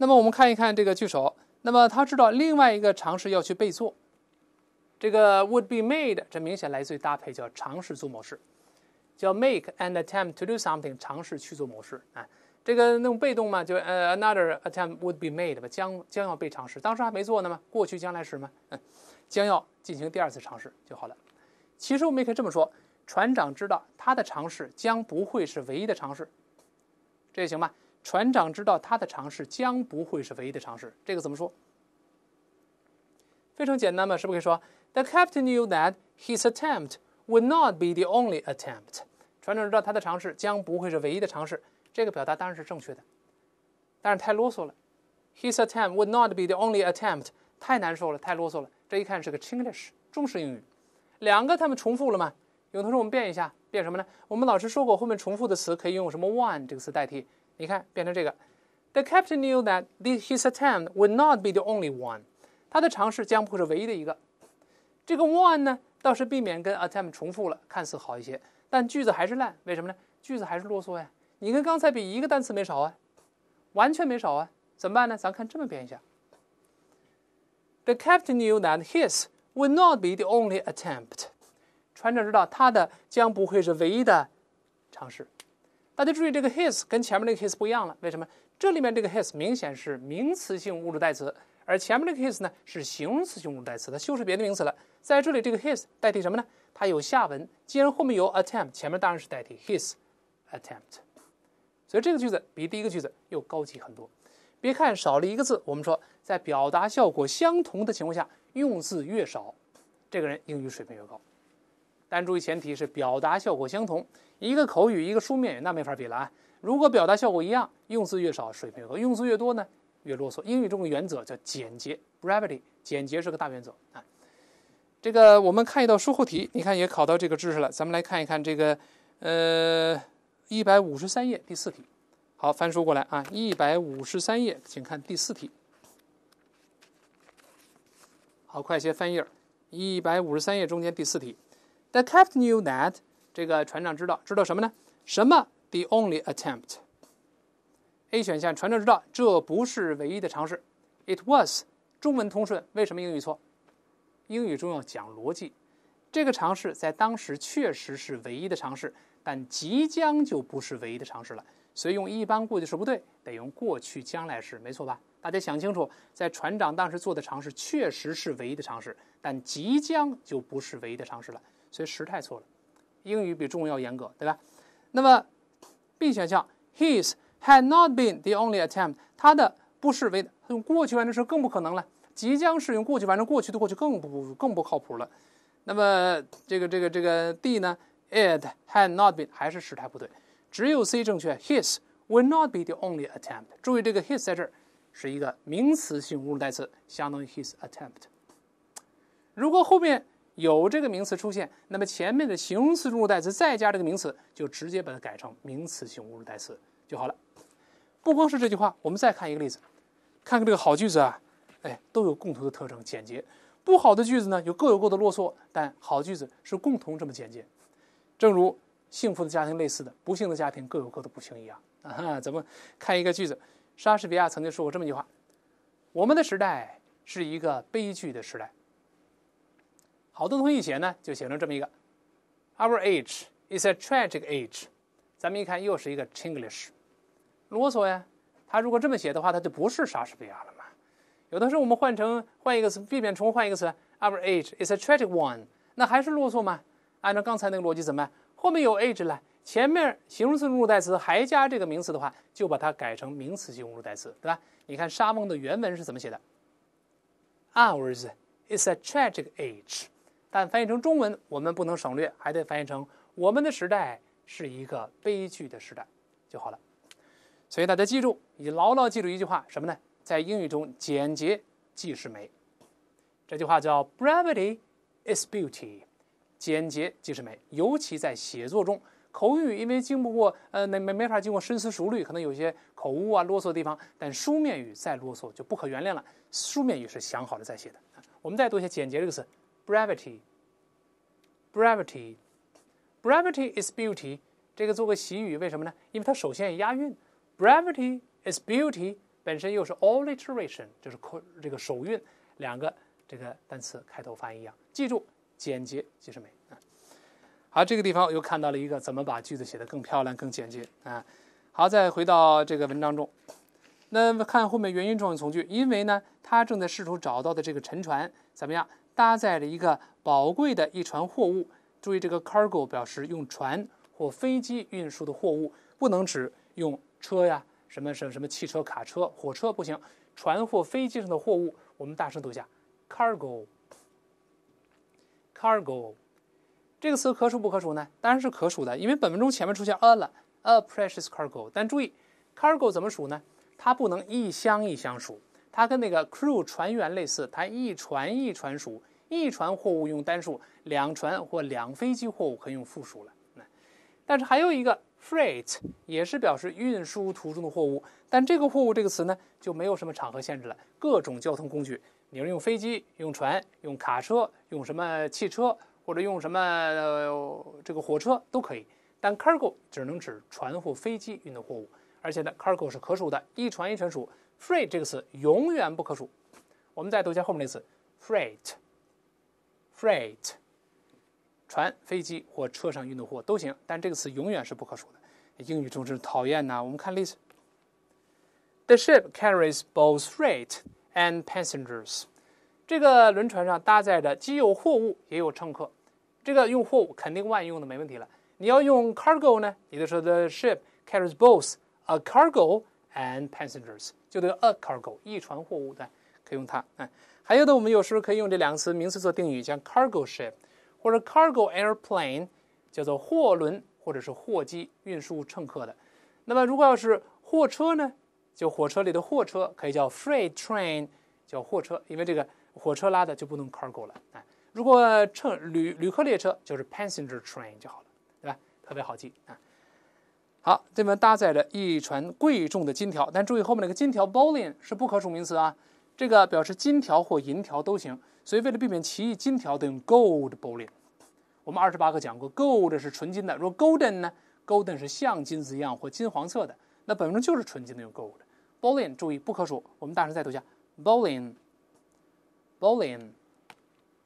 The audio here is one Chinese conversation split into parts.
那么我们看一看这个句首。那么他知道另外一个尝试要去备做，这个 would be made，这明显来自于搭配叫尝试做模式，叫 make an attempt to do something，尝试去做某事啊。这个那种被动嘛，就呃 another attempt would be made，吧将将要被尝试，当时还没做呢嘛，过去将来时嘛，嗯，将要进行第二次尝试就好了。其实我们也可以这么说：船长知道他的尝试将不会是唯一的尝试，这也行吧。船长知道他的尝试将不会是唯一的尝试，这个怎么说？非常简单嘛，是不是可以说 "The captain knew that his attempt would not be the only attempt。船长知道他的尝试将不会是唯一的尝试，这个表达当然是正确的，但是太啰嗦了。"His attempt would not be the only attempt。太难受了，太啰嗦了。这一看是个 c h English 中式英语，两个他们重复了吗？有同学我们变一下，变什么呢？我们老师说过，后面重复的词可以用什么 one 这个词代替。你看，变成这个，The captain knew that t his his attempt would not be the only one。他的尝试将不会是唯一的一个。这个 one 呢倒是避免跟 attempt 重复了，看似好一些，但句子还是烂。为什么呢？句子还是啰嗦呀。你跟刚才比，一个单词没少啊，完全没少啊。怎么办呢？咱看这么变一下。The captain knew that his w o u l d not be the only attempt。船长知道他的将不会是唯一的尝试。大家注意，这个 his 跟前面那个 his 不一样了。为什么？这里面这个 his 明显是名词性物主代词，而前面那个 his 呢是形容词性物主代词，它修饰别的名词了。在这里，这个 his 代替什么呢？它有下文，既然后面有 attempt，前面当然是代替 his attempt。所以这个句子比第一个句子又高级很多。别看少了一个字，我们说在表达效果相同的情况下，用字越少，这个人英语水平越高。但注意前提，是表达效果相同，一个口语，一个书面语，那没法比了。啊。如果表达效果一样，用字越少，水平越高；用字越多呢，越啰嗦。英语中的原则叫简洁 （brevity），简洁是个大原则啊。这个我们看一道书后题，你看也考到这个知识了。咱们来看一看这个，呃，一百五十三页第四题。好，翻书过来啊，一百五十三页，请看第四题。好，快些翻页，一百五十三页中间第四题。The captain knew that 这个船长知道知道什么呢？什么？The only attempt。A 选项，船长知道这不是唯一的尝试。It was 中文通顺，为什么英语错？英语中要讲逻辑。这个尝试在当时确实是唯一的尝试，但即将就不是唯一的尝试了。所以用一般过去时不对，得用过去将来时，没错吧？大家想清楚，在船长当时做的尝试确实是唯一的尝试，但即将就不是唯一的尝试了。所以时态错了，英语比中文要严格，对吧？那么，B 选项，His had not been the only attempt，他的不是为用过去完成时更不可能了。即将是用过去完成过去的过去，更不更不靠谱了。那么这个这个这个 D 呢？It had not been 还是时态不对，只有 C 正确。His will not be the only attempt。注意这个 His 在这儿是一个名词性物主代词，相当于 His attempt。如果后面。有这个名词出现，那么前面的形容词物代词再加这个名词，就直接把它改成名词性物主代词就好了。不光是这句话，我们再看一个例子，看看这个好句子啊，哎，都有共同的特征，简洁。不好的句子呢，有各有各的啰嗦，但好句子是共同这么简洁。正如幸福的家庭类似的，不幸的家庭各有各的不幸一样啊。咱们看一个句子，莎士比亚曾经说过这么一句话：“我们的时代是一个悲剧的时代。”好多同学写呢，就写成这么一个，Our age is a tragic age。咱们一看，又是一个 Chinglish，啰嗦呀。他如果这么写的话，他就不是莎士比亚了嘛。有的时候我们换成换一个词，避免重复，换一个词，Our age is a tragic one。那还是啰嗦吗？按照刚才那个逻辑，怎么办？后面有 age 了，前面形容词性物主代词还加这个名词的话，就把它改成名词性物主代词，对吧？你看沙翁的原文是怎么写的，Ours is a tragic age。但翻译成中文，我们不能省略，还得翻译成“我们的时代是一个悲剧的时代”就好了。所以大家记住，你牢牢记住一句话，什么呢？在英语中，简洁即是美。这句话叫 “Brevity is beauty”，简洁即是美。尤其在写作中，口语因为经不过呃，没没没法经过深思熟虑，可能有些口误啊、啰嗦的地方。但书面语再啰嗦就不可原谅了。书面语是想好了再写的。我们再多写“简洁”这个词。b r a v i t y b r a v i t y b r a v i t y is beauty。这个做个习语，为什么呢？因为它首先押韵。b r a v i t y is beauty 本身又是 alliteration，就是这个首韵，两个这个单词开头发音一样。记住，简洁即是美啊！好，这个地方我又看到了一个，怎么把句子写得更漂亮、更简洁啊？好，再回到这个文章中，那么看后面原因状语从句，因为呢，他正在试图找到的这个沉船怎么样？搭载了一个宝贵的一船货物，注意这个 cargo 表示用船或飞机运输的货物，不能指用车呀、什么什么什么汽车、卡车、火车不行。船或飞机上的货物，我们大声读一下：cargo，cargo。这个词可数不可数呢？当然是可数的，因为本文中前面出现 a 了，a precious cargo。但注意 cargo 怎么数呢？它不能一箱一箱数，它跟那个 crew 船员类似，它一船一船数。一船货物用单数，两船或两飞机货物可以用复数了。那但是还有一个 freight，也是表示运输途中的货物，但这个货物这个词呢，就没有什么场合限制了，各种交通工具，你是用飞机、用船、用卡车、用什么汽车或者用什么这个火车都可以。但 cargo 只能指船或飞机运的货物，而且呢，cargo 是可数的，一船一船数。freight 这个词永远不可数。我们再读一下后面那词 freight。Freight，船、飞机或车上运的货都行，但这个词永远是不可数的。英语中是讨厌呐。我们看例子：The ship carries both freight and passengers。这个轮船上搭载的既有货物也有乘客。这个用货物肯定万用的没问题了。你要用 cargo 呢，你就说 The ship carries both a cargo and passengers。就得 a cargo，一船货物的，可以用它，哎。还有的，我们有时候可以用这两个词名词做定语，像 cargo ship 或者 cargo airplane，叫做货轮或者是货机运输乘客的。那么如果要是货车呢，就火车里的货车可以叫 freight train，叫货车，因为这个火车拉的就不能 cargo 了啊。如果乘旅旅客列车就是 passenger train 就好了，对吧？特别好记啊。好，这边搭载着一船贵重的金条，但注意后面那个金条 bolin 是不可数名词啊。这个表示金条或银条都行，所以为了避免歧义，金条等于 gold bullion。我们二十八课讲过，gold 是纯金的。若 golden 呢？golden 是像金子一样或金黄色的。那本文中就是纯金的，用 gold bullion。注意不可数。我们大声再读一下：bullion，bullion。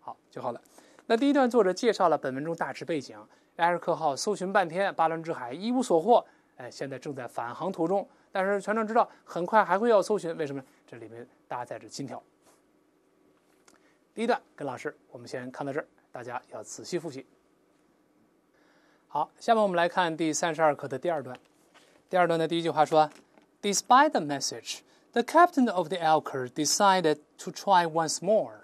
好，就好了。那第一段作者介绍了本文中大致背景：埃尔克号搜寻半天，巴伦支海一无所获，哎，现在正在返航途中。但是全程知道，很快还会要搜寻。为什么？这里面搭载着金条。第一段跟老师，我们先看到这儿，大家要仔细复习。好，下面我们来看第三十二课的第二段。第二段的第一句话说：“Despite the message, the captain of the e l k e r decided to try once more。”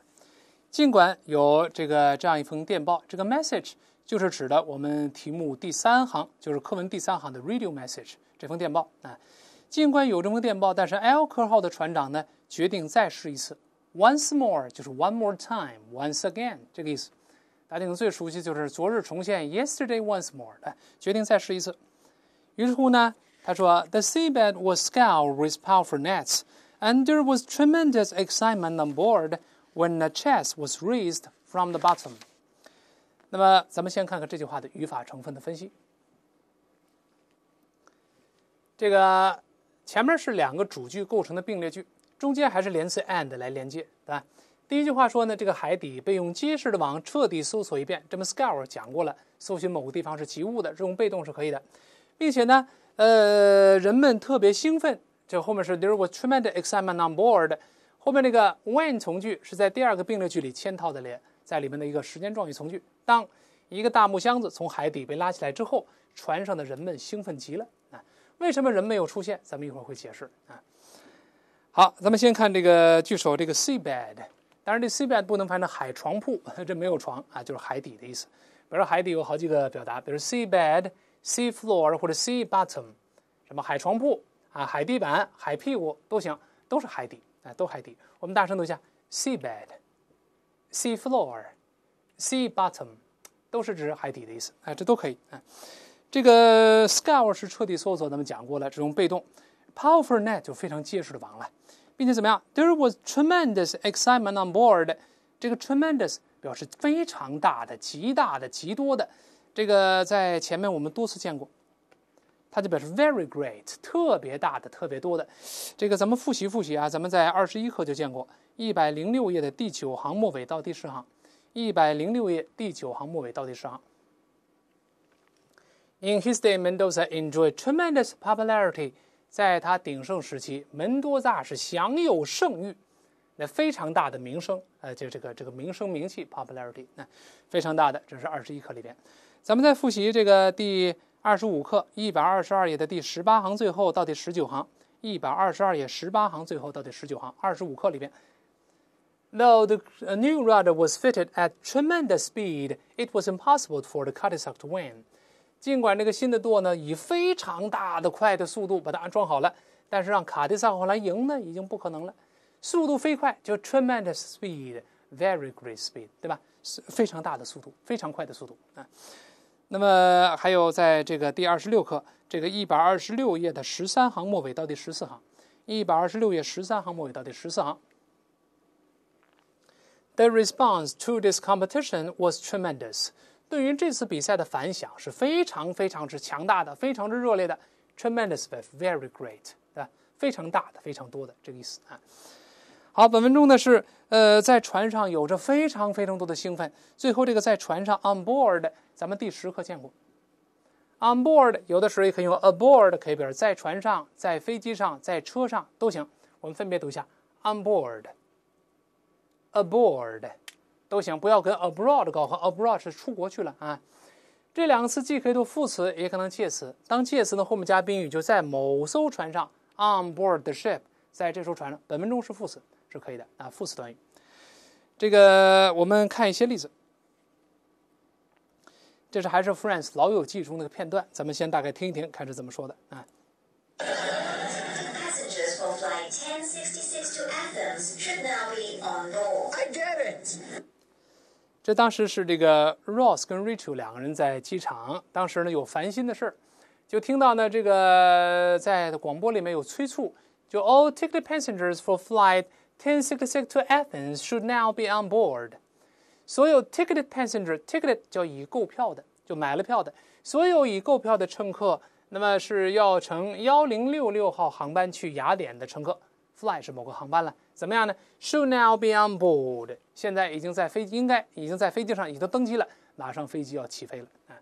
尽管有这个这样一封电报，这个 message 就是指的我们题目第三行，就是课文第三行的 radio message 这封电报啊。尽管有这么个电报，但是艾奥克号的船长呢决定再试一次。Once more 就是 one more time，once again 这个意思。大家可能最熟悉就是昨日重现 once more 的，决定再试一次。于是乎呢，他说 seabed was scoured with powerful nets, and there was tremendous excitement on board when the chest was raised from the bottom。那么，咱们先看看这句话的语法成分的分析。这个前面是两个主句构成的并列句，中间还是连词 and 来连接，对吧？第一句话说呢，这个海底被用结实的网彻底搜索一遍。这么 s c a u r 讲过了，搜寻某个地方是及物的，这种被动是可以的。并且呢，呃，人们特别兴奋。就后面是 there was tremendous excitement on board。后面那个 when 从句是在第二个并列句里嵌套的，连在里面的一个时间状语从句。当一个大木箱子从海底被拉起来之后，船上的人们兴奋极了。为什么人没有出现？咱们一会儿会解释啊。好，咱们先看这个句首这个 sea bed，当然这 sea bed 不能翻译成海床铺，这没有床啊，就是海底的意思。比如说海底有好几个表达，比如 sea bed、sea floor 或者 sea bottom，什么海床铺啊、海地板、海屁股都行，都是海底啊，都海底。我们大声读一下：sea bed、sea floor、sea bottom，都是指海底的意思啊，这都可以啊。这个 scout 是彻底搜索，咱们讲过了，只用被动。powerful net 就非常结实的网了，并且怎么样？There was tremendous excitement on board。这个 tremendous 表示非常大的、极大的、极多的。这个在前面我们多次见过，它就表示 very great，特别大的、特别多的。这个咱们复习复习啊，咱们在二十一课就见过，一百零六页的第九行末尾到第十行，一百零六页第九行末尾到第十行。In his day, Mendoza enjoyed tremendous popularity. 在他鼎盛时期，门多萨是享有盛誉，那非常大的名声，呃，就这个这个名声名气 popularity，那、呃、非常大的，这是二十一课里边。咱们再复习这个第二十五课，一百二十二页的第十八行最后到第十九行，一百二十二页十八行最后到第十九行，二十五课里边。Though the uh, new rudder was fitted at tremendous speed, it was impossible for the Cuttisack to win. 尽管这个新的舵呢，以非常大的快的速度把它安装好了，但是让卡迪萨号来赢呢，已经不可能了。速度飞快，就 tremendous speed，very great speed，对吧？非常大的速度，非常快的速度啊。那么还有在这个第二十六课，这个一百二十六页的十三行末尾到第十四行，一百二十六页十三行末尾到第十四行。The response to this competition was tremendous. 对于这次比赛的反响是非常非常之强大的，非常之热烈的，tremendous，very great，对吧？非常大的，非常多的这个意思啊。好，本文中呢是呃在船上有着非常非常多的兴奋。最后这个在船上，on board，咱们第十课见过，on board 有的时候也可以用 aboard，可以表示在船上、在飞机上、在车上都行。我们分别读一下，on board，aboard。都行，不要跟 abroad 搞混，abroad 是出国去了啊。这两个词既可以做副词，也可能介词。当介词呢，后面加宾语，就在某艘船上，on board the ship，在这艘船上。本文中是副词，是可以的啊。副词短语。这个我们看一些例子，这是还是《Friends》老友记中那个片段，咱们先大概听一听，看是怎么说的啊。这当时是这个 r o s s 跟 Rachel 两个人在机场，当时呢有烦心的事儿，就听到呢这个在广播里面有催促，就 All t i c k e t passengers for flight ten six six to Athens should now be on board。所有 ticketed p a s s e n g e r t i c k e t e d 叫已购票的，就买了票的，所有已购票的乘客，那么是要乘幺零六六号航班去雅典的乘客 f l y 是某个航班了。怎么样呢？Should now be on board。现在已经在飞，应该已经在飞机上，已经登机了。马上飞机要起飞了啊！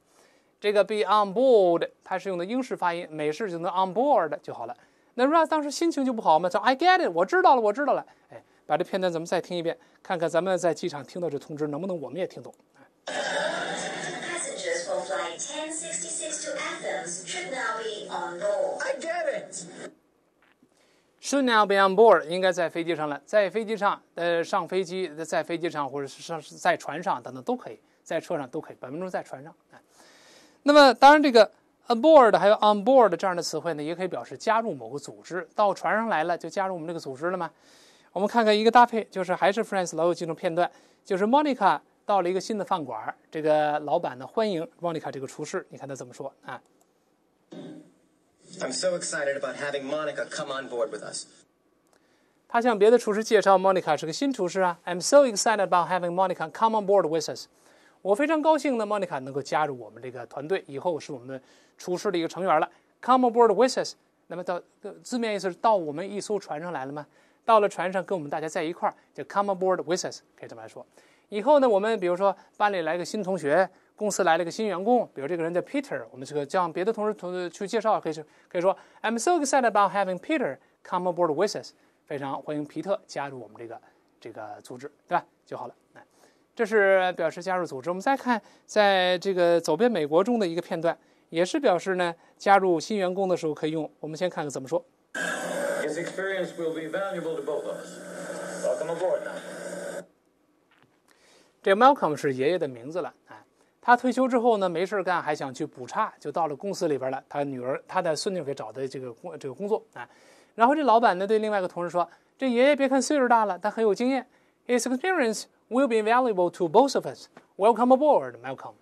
这个 be on board，它是用的英式发音，美式就能 on board 就好了。那 Russ 当时心情就不好嘛，说 I get it，我知道了，我知道了。哎，把这片段咱们再听一遍，看看咱们在机场听到这通知能不能我们也听懂？Passengers f l i t 1066 to Athens should now be on board. I get it. Should now be on board，应该在飞机上了，在飞机上，呃，上飞机，在飞机上，或者是上在船上等等都可以，在车上都可以，本分钟在船上。那么，当然这个 aboard 还有 on board 这样的词汇呢，也可以表示加入某个组织。到船上来了，就加入我们这个组织了吗？我们看看一个搭配，就是还是 f r i e n d s 老友记中片段，就是 Monica 到了一个新的饭馆，这个老板呢欢迎 Monica 这个厨师，你看他怎么说啊？I'm so excited about having Monica come on board with us。他向别的厨师介绍，Monica 是个新厨师啊。I'm so excited about having Monica come on board with us。我非常高兴呢 m o n i c a 能够加入我们这个团队，以后是我们的厨师的一个成员了。Come on board with us。那么到字面意思是到我们一艘船上来了吗？到了船上跟我们大家在一块儿，就 come on board with us 可以这么说。以后呢，我们比如说班里来个新同学。公司来了一个新员工，比如这个人叫 Peter，我们这个叫别的同事，同事去介绍，可以去，可以说，I'm so excited about having Peter come aboard with us。非常欢迎皮特加入我们这个这个组织，对吧？就好了。这是表示加入组织，我们再看，在这个走遍美国中的一个片段，也是表示呢，加入新员工的时候可以用。我们先看看怎么说。h i s experience will be valuable to both of us。welcome aboard。这个 Malcolm 是爷爷的名字了。他退休之后呢，没事干还想去补差，就到了公司里边了。他女儿，他的孙女给找的这个工，这个工作啊。然后这老板呢对另外一个同事说：“这爷爷别看岁数大了，但很有经验。His experience will be valuable to both of us. Welcome aboard, Malcolm。”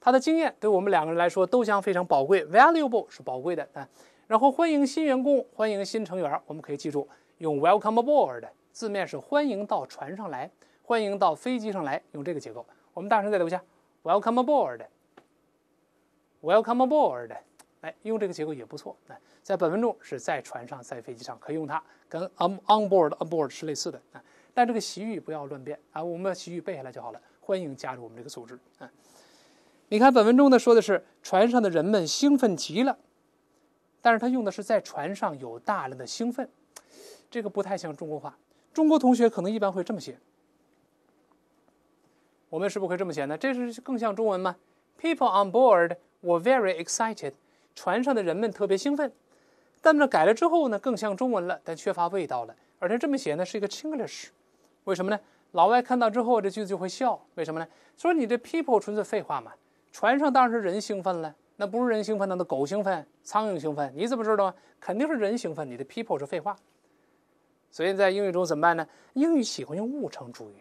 他的经验对我们两个人来说都将非常宝贵，valuable 是宝贵的啊。然后欢迎新员工，欢迎新成员，我们可以记住用 “welcome aboard”，字面是欢迎到船上来，欢迎到飞机上来，用这个结构。我们大声再读一下。Welcome aboard. Welcome aboard. 哎，用这个结构也不错。哎，在本文中是在船上、在飞机上可以用它，跟 I'm on board, aboard 是类似的啊。但这个习语不要乱变啊，我们把习语背下来就好了。欢迎加入我们这个组织啊。你看本文中呢说的是船上的人们兴奋极了，但是他用的是在船上有大量的兴奋，这个不太像中国话。中国同学可能一般会这么写。我们是不是可以这么写呢？这是更像中文吗？People on board, were very excited. 船上的人们特别兴奋。但是改了之后呢，更像中文了，但缺乏味道了。而且这么写呢，是一个 c h i n g l i s h 为什么呢？老外看到之后，这句子就会笑。为什么呢？说你这 people 纯粹废话嘛。船上当然是人兴奋了，那不是人兴奋，那狗兴奋，苍蝇兴奋，你怎么知道？肯定是人兴奋。你的 people 是废话。所以在英语中怎么办呢？英语喜欢用物成主语。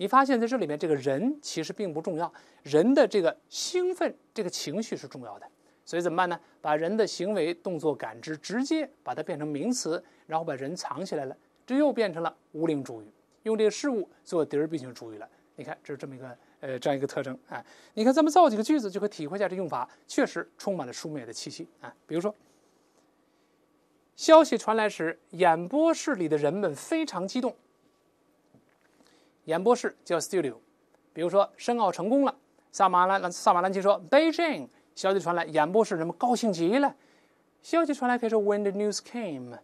你发现在这里面，这个人其实并不重要，人的这个兴奋这个情绪是重要的，所以怎么办呢？把人的行为动作感知直接把它变成名词，然后把人藏起来了，这又变成了无灵主语，用这个事物做德语必行主语了。你看这是这么一个呃这样一个特征，哎，你看咱们造几个句子就可以体会一下这用法，确实充满了书面的气息啊。比如说，消息传来时，演播室里的人们非常激动。演播室叫 studio，比如说申奥成功了，萨马兰萨马兰奇说：“Beijing。”消息传来，演播室人们高兴极了。消息传来可以说 “When the news came”，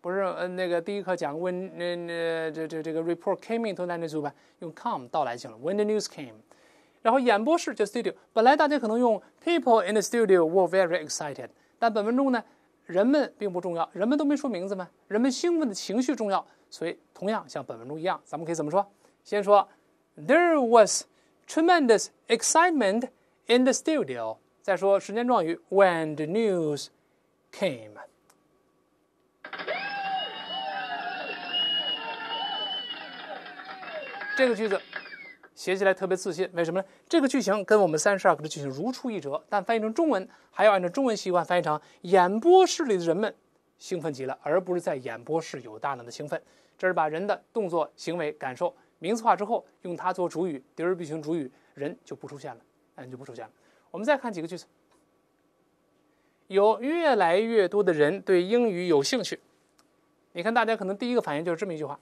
不是呃那个第一课讲 “When 那那这这这个 report came into 那组 t 吧？用 come 到来就行了。“When the news came”，然后演播室叫 studio。本来大家可能用 “People in the studio were very excited”，但本文中呢？人们并不重要，人们都没说名字吗？人们兴奋的情绪重要，所以同样像本文中一样，咱们可以怎么说？先说，There was tremendous excitement in the studio。再说时间状语，When the news came。这个句子。写起来特别自信，为什么呢？这个剧情跟我们三十二课的剧情如出一辙，但翻译成中文还要按照中文习惯翻译成“演播室里的人们兴奋极了”，而不是在演播室有大量的兴奋。这是把人的动作、行为、感受名词化之后，用它做主语，第二 b 型主语“人”就不出现了，人就不出现了。我们再看几个句子：有越来越多的人对英语有兴趣。你看，大家可能第一个反应就是这么一句话。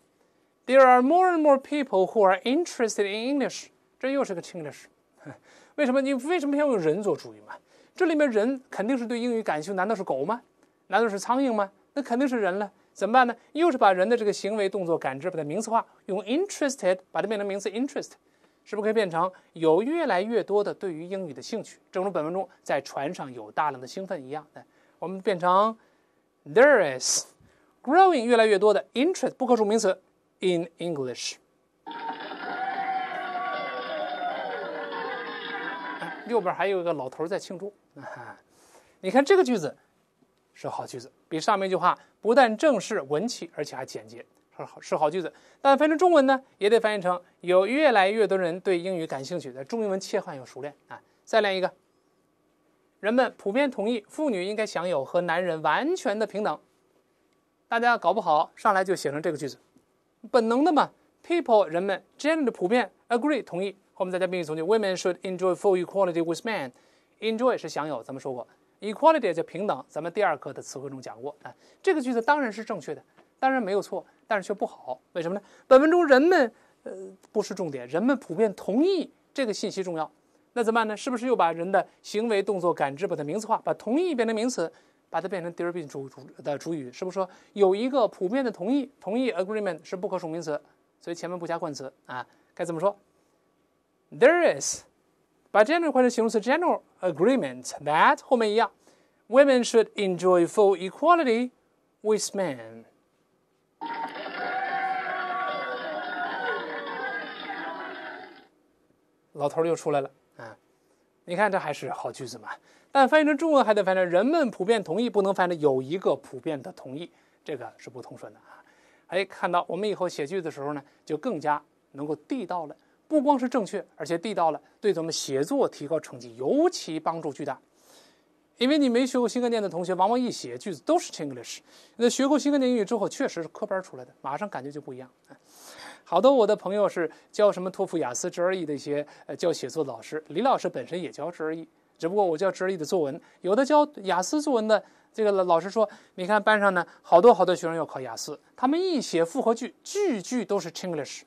There are more and more people who are interested in English。这又是个 English，为什么？你为什么要用人做主语嘛？这里面人肯定是对英语感兴趣，难道是狗吗？难道是苍蝇吗？那肯定是人了。怎么办呢？又是把人的这个行为动作感知把它名词化，用 interested 把它变成名词 interest，是不是可以变成有越来越多的对于英语的兴趣？正如本文中在船上有大量的兴奋一样。我们变成 There is growing 越来越多的 interest，不可数名词。In English，右边还有一个老头在庆祝。啊、你看这个句子是好句子，比上面一句话不但正式文气，而且还简洁，是好是好句子。但翻译成中文呢，也得翻译成“有越来越多人对英语感兴趣，的中英文切换要熟练”。啊，再来一个。人们普遍同意，妇女应该享有和男人完全的平等。大家搞不好上来就写成这个句子。本能的嘛，people 人们，general 普遍，agree 同意，后面再加宾语从句，women should enjoy full equality with men，enjoy 是享有，咱们说过，equality 叫平等，咱们第二课的词汇中讲过，啊。这个句子当然是正确的，当然没有错，但是却不好，为什么呢？本文中人们，呃，不是重点，人们普遍同意这个信息重要，那怎么办呢？是不是又把人的行为动作感知把它名词化，把同意变成名词？把它变成 there be 主主的主语，是不是说有一个普遍的同意？同意 agreement 是不可数名词，所以前面不加冠词啊。该怎么说？There is，把 general 换成形容词 general agreement that 后面一样，women should enjoy full equality with men。老头又出来了啊！你看，这还是好句子嘛。但翻译成中文还得翻译，人们普遍同意不能翻译，有一个普遍的同意，这个是不通顺的啊。哎，看到我们以后写句子的时候呢，就更加能够地道了，不光是正确，而且地道了，对咱们写作提高成绩尤其帮助巨大。因为你没学过新概念的同学，往往一写句子都是 English。那学过新概念英语之后，确实是科班出来的，马上感觉就不一样。好多我的朋友是教什么托福、雅思、GRE 的一些呃教写作的老师，李老师本身也教 GRE。只不过我教职而的作文，有的教雅思作文的这个老老师说，你看班上呢好多好多学生要考雅思，他们一写复合句，句句都是 Chinglish。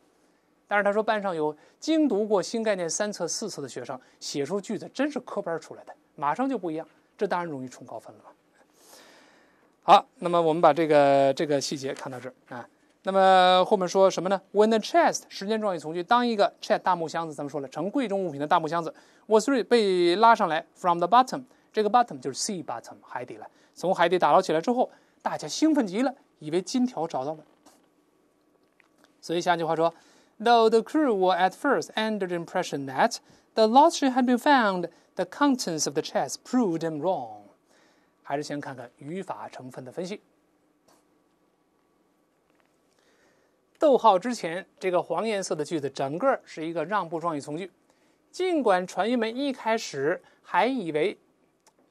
但是他说班上有精读过新概念三册四册的学生，写出句子真是科班出来的，马上就不一样，这当然容易冲高分了嘛。好，那么我们把这个这个细节看到这儿啊。那么后面说什么呢？When the chest，时间状语从句，当一个 chest 大木箱子，咱们说了，盛贵重物品的大木箱子，was t h re 被拉上来 from the bottom，这个 bottom 就是 sea bottom 海底了，从海底打捞起来之后，大家兴奋极了，以为金条找到了。所以下一句话说，Though the crew were at first under the impression that the lost ship had been found，the contents of the chest proved them wrong。还是先看看语法成分的分析。逗号之前这个黄颜色的句子整个是一个让步状语从句，尽管船员们一开始还以为，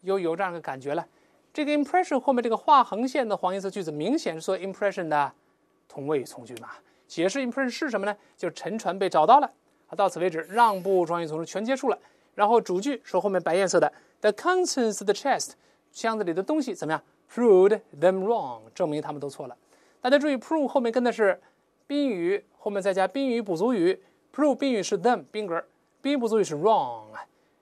又有这样的感觉了。这个 impression 后面这个画横线的黄颜色句子明显是做 impression 的同位语从句嘛，解释 impression 是什么呢？就沉船被找到了。啊，到此为止，让步状语从句全结束了。然后主句说后面白颜色的 the contents of the chest 箱子里的东西怎么样 proved them wrong 证明他们都错了。大家注意 prove 后面跟的是。宾语后面再加宾语补足语，prove 宾语是 them 宾格，宾补足语是 wrong。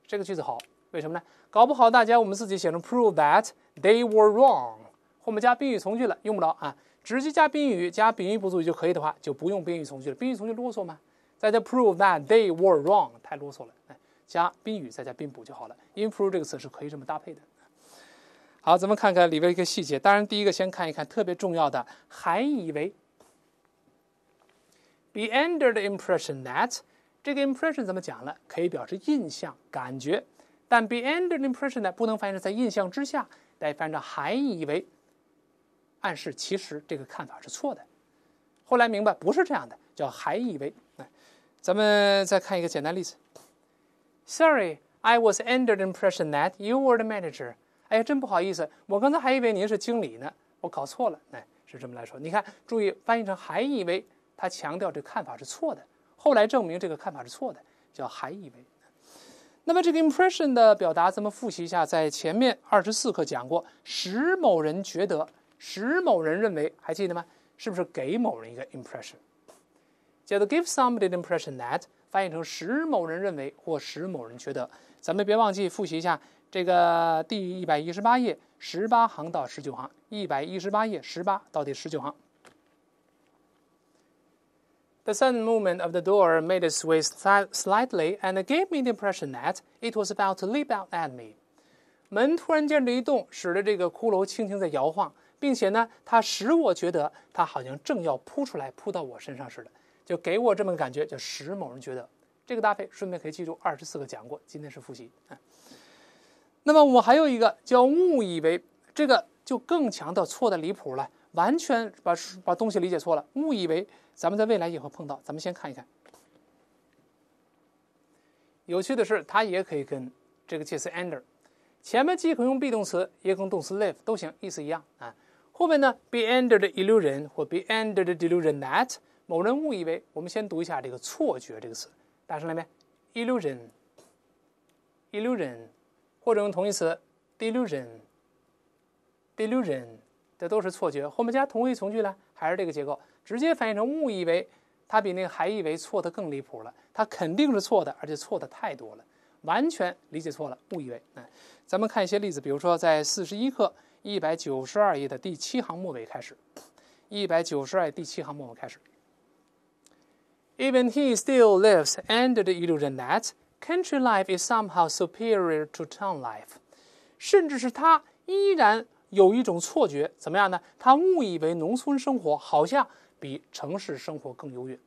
这个句子好，为什么呢？搞不好大家我们自己写成 prove that they were wrong，后面加宾语从句了，用不着啊，直接加宾语加宾语补足语就可以的话，就不用宾语从句了。宾语从句啰嗦吗再加 prove that they were wrong 太啰嗦了，哎，加宾语再加宾补就好了。Improve 这个词是可以这么搭配的。好，咱们看看里边一个细节。当然，第一个先看一看特别重要的，还以为。Be under the impression that 这个 impression 怎么讲了？可以表示印象、感觉，但 be under the impression 呢不能翻译成在印象之下，得翻译成还以为，暗示其实这个看法是错的，后来明白不是这样的，叫还以为。哎，咱们再看一个简单例子。Sorry, I was under the impression that you were the manager。哎呀，真不好意思，我刚才还以为您是经理呢，我搞错了。哎，是这么来说，你看，注意翻译成还以为。他强调这看法是错的，后来证明这个看法是错的，叫还以为。那么这个 impression 的表达，咱们复习一下，在前面二十四课讲过，使某人觉得，使某人认为，还记得吗？是不是给某人一个 impression？叫做 give somebody impression that，翻译成使某人认为或使某人觉得。咱们别忘记复习一下这个第一百一十八页十八行到十九行，一百一十八页十八到第十九行。The sudden movement of the door made it sway slightly, and gave me the impression that it was about to leap out at me. 门突然间的一动，使得这个骷髅轻轻在摇晃，并且呢，它使我觉得它好像正要扑出来扑到我身上似的，就给我这么感觉，就使某人觉得。这个搭配顺便可以记住，二十四个讲过，今天是复习。那么我们还有一个叫误以为，这个就更强的错的离谱了。完全把把东西理解错了，误以为咱们在未来也会碰到。咱们先看一看。有趣的是，它也可以跟这个介词 under，前面既可用 be 动词，也可用动词 live 都行，意思一样啊。后面呢，be under the illusion 或 be under the delusion that 某人误以为。我们先读一下这个“错觉”这个词，大声来念：illusion，illusion，或者用同义词 delusion，delusion。这都是错觉。后面加同位语从句呢，还是这个结构？直接翻译成误以为，它比那个还以为错的更离谱了。它肯定是错的，而且错的太多了，完全理解错了，误以为。嗯，咱们看一些例子，比如说在四十一课一百九十二页的第七行末尾开始，一百九十二页第七行末尾开始。Even he still lives under the illusion that country life is somehow superior to town life，甚至是他依然。有一种错觉，怎么样呢？他误以为农村生活好像比城市生活更优越。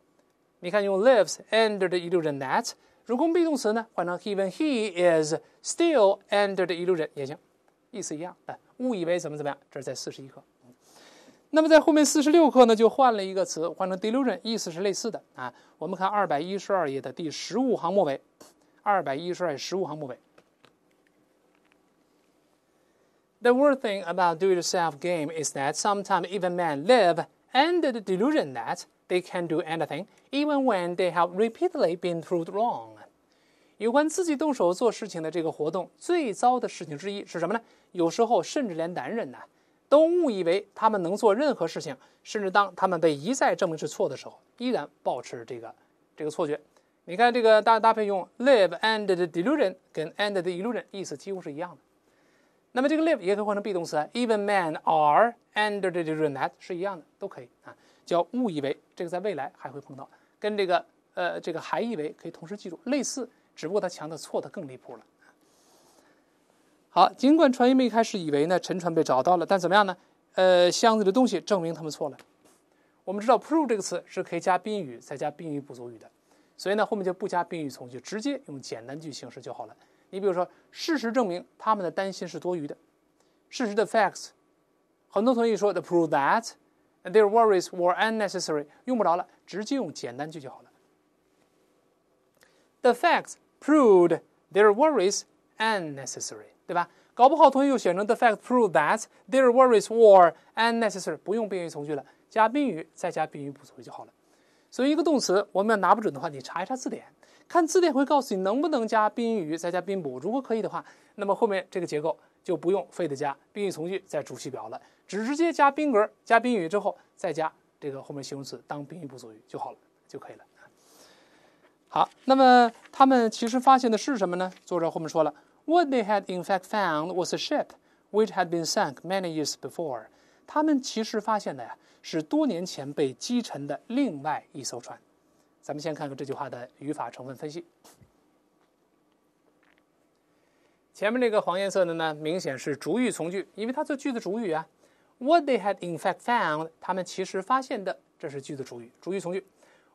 你看，用 lives under the illusion that。如果用 be 动词呢，换成 even he is still under the illusion 也行，意思一样。哎，误以为怎么怎么样，这是在四十一课。那么在后面四十六课呢，就换了一个词，换成 delusion，意思是类似的啊。我们看二百一十二页的第十五行末尾，二百一十二页十五行末尾。The worst thing about do-it-yourself game is that sometimes even men live u n d e r the delusion that they can do anything, even when they have repeatedly been proved wrong. 有关自己动手做事情的这个活动最糟的事情之一是什么呢？有时候，甚至连男人呢，都误以为他们能做任何事情，甚至当他们被一再证明是错的时候，依然保持这个这个错觉。你看，这个搭搭配用 live u n d e r the delusion，跟 u n d e r the illusion 意思几乎是一样的。那么这个 live 也可以换成 be 动词，even men are under the ruin that 是一样的，都可以啊。叫误以为，这个在未来还会碰到，跟这个呃这个还以为可以同时记住，类似，只不过它强的错的更离谱了。好，尽管船员们一开始以为呢沉船被找到了，但怎么样呢？呃，箱子的东西证明他们错了。我们知道 prove 这个词是可以加宾语，再加宾语补足语的，所以呢后面就不加宾语从句，直接用简单句形式就好了。你比如说，事实证明他们的担心是多余的。事实的 facts，很多同学说 the proof that their worries were unnecessary，用不着了，直接用简单句就好了。The facts proved their worries unnecessary，对吧？搞不好同学又选成 the fact proved that their worries were unnecessary，不用宾语从句了，加宾语，再加宾语补足语就好了。所以一个动词，我们要拿不准的话，你查一查字典。看字典会告诉你能不能加宾语，再加宾补。如果可以的话，那么后面这个结构就不用非得加宾语从句在主系表了，直接加宾格，加宾语之后再加这个后面形容词当宾语补足语就好了，就可以了。好，那么他们其实发现的是什么呢？作者后面说了，What they had in fact found was a ship which had been sunk many years before。他们其实发现的呀是多年前被击沉的另外一艘船。咱们先看看这句话的语法成分分析。前面这个黄颜色的呢，明显是主语从句，因为它做句子主语啊。What they had in fact found，他们其实发现的，这是句子主语，主语从句。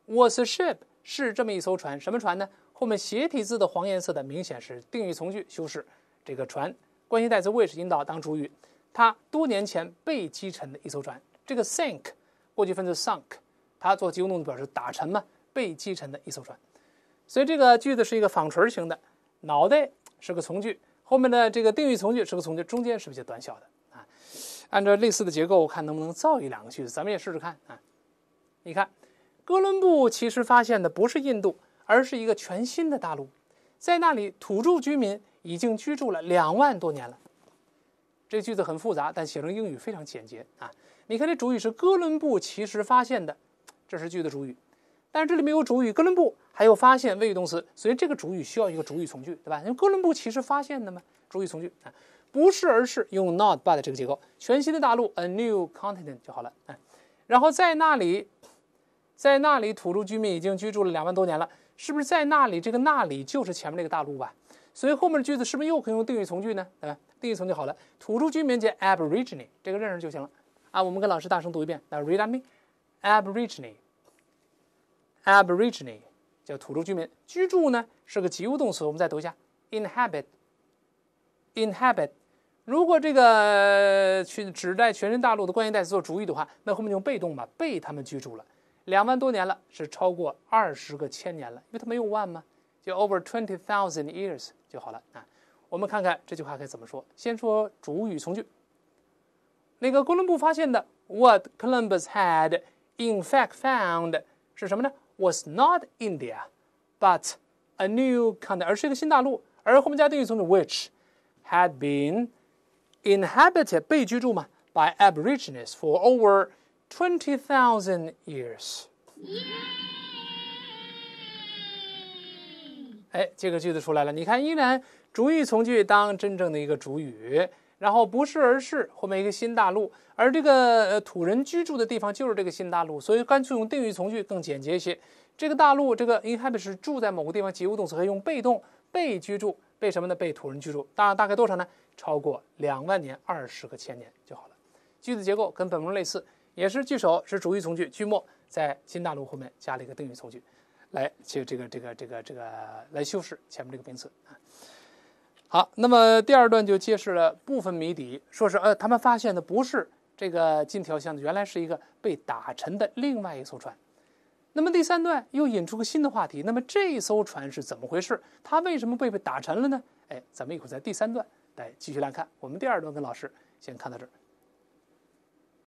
Was a ship，是这么一艘船，什么船呢？后面斜体字的黄颜色的，明显是定语从句修饰这个船，关系代词 which 引导当主语，它多年前被击沉的一艘船。这个 sink，过去分词 sunk，它做及物动词表示打沉嘛。被击沉的一艘船，所以这个句子是一个纺锤型的，脑袋是个从句，后面的这个定语从句是个从句，中间是比较短小的啊？按照类似的结构，我看能不能造一两个句子，咱们也试试看啊。你看，哥伦布其实发现的不是印度，而是一个全新的大陆，在那里土著居民已经居住了两万多年了。这句子很复杂，但写成英语非常简洁啊。你看，这主语是哥伦布，其实发现的，这是句子主语。但是这里面有主语哥伦布，还有发现谓语动词，所以这个主语需要一个主语从句，对吧？因为哥伦布其实发现的嘛，主语从句啊，不是而是用 not but 这个结构，全新的大陆 a new continent 就好了，啊。然后在那里，在那里土著居民已经居住了两万多年了，是不是在那里？这个那里就是前面那个大陆吧？所以后面的句子是不是又可以用定语从句呢？对吧？定语从句好了，土著居民叫 aborigine 这个认识就行了啊。我们跟老师大声读一遍，那 read me aborigine。Aborigine 叫土著居民，居住呢是个及物动词，我们再读一下 inhabit，inhabit。如果这个去指代全人大陆的关系代词做主语的话，那后面用被动嘛，被他们居住了两万多年了，是超过二十个千年了，因为他没有万嘛，就 over twenty thousand years 就好了啊。我们看看这句话该怎么说，先说主语从句，那个哥伦布发现的 what Columbus had in fact found 是什么呢？was not India, but a new continent，而是一个新大陆。而后面加定语从中，which had been inhabited 被居住嘛，by Aborigines for over twenty thousand years。哎，这个句子出来了。你看，依然主语从句当真正的一个主语。然后不是而是后面一个新大陆，而这个呃土人居住的地方就是这个新大陆，所以干脆用定语从句更简洁一些。这个大陆，这个 inhabit 是住在某个地方，及物动词，可以用被动，被居住，被什么呢？被土人居住。然大概多少呢？超过两万年，二十个千年就好了。句子结构跟本文类似，也是句首是主语从句，句末在新大陆后面加了一个定语从句，来就这个这个这个这个来修饰前面这个名词啊。好，那么第二段就揭示了部分谜底，说是呃，他们发现的不是这个金条箱，子，原来是一个被打沉的另外一艘船。那么第三段又引出个新的话题，那么这艘船是怎么回事？它为什么被被打沉了呢？哎，咱们一会儿在第三段来继续来看。我们第二段跟老师先看到这儿。